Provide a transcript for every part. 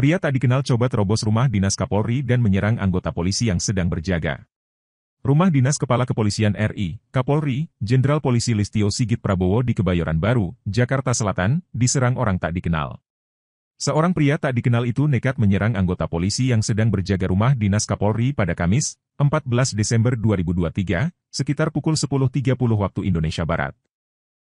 Pria tak dikenal coba terobos rumah dinas Kapolri dan menyerang anggota polisi yang sedang berjaga. Rumah dinas Kepala Kepolisian RI, Kapolri, Jenderal Polisi Listio Sigit Prabowo di Kebayoran Baru, Jakarta Selatan, diserang orang tak dikenal. Seorang pria tak dikenal itu nekat menyerang anggota polisi yang sedang berjaga rumah dinas Kapolri pada Kamis, 14 Desember 2023, sekitar pukul 10.30 waktu Indonesia Barat.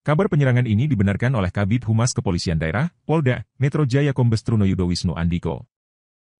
Kabar penyerangan ini dibenarkan oleh Kabit Humas Kepolisian Daerah, Polda, Metro Jaya Kombes Truno Yudo Wisnu Andiko.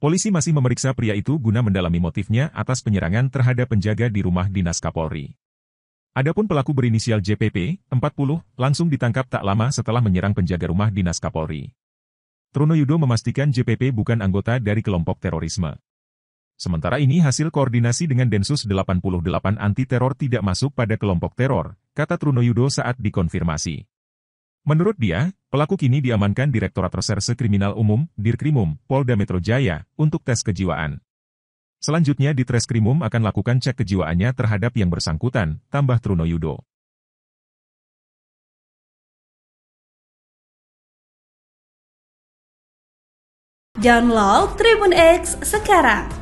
Polisi masih memeriksa pria itu guna mendalami motifnya atas penyerangan terhadap penjaga di rumah dinas Kapolri. Adapun pelaku berinisial JPP, 40, langsung ditangkap tak lama setelah menyerang penjaga rumah dinas Kapolri. Truno Yudo memastikan JPP bukan anggota dari kelompok terorisme. Sementara ini hasil koordinasi dengan Densus 88 anti teror tidak masuk pada kelompok teror, kata Truno Yudo saat dikonfirmasi. Menurut dia, pelaku kini diamankan Direktorat Reserse Kriminal Umum, Dirkrimum, Polda Metro Jaya, untuk tes kejiwaan. Selanjutnya di Treskrimum akan lakukan cek kejiwaannya terhadap yang bersangkutan, tambah Truno Yudo. Download Tribun X sekarang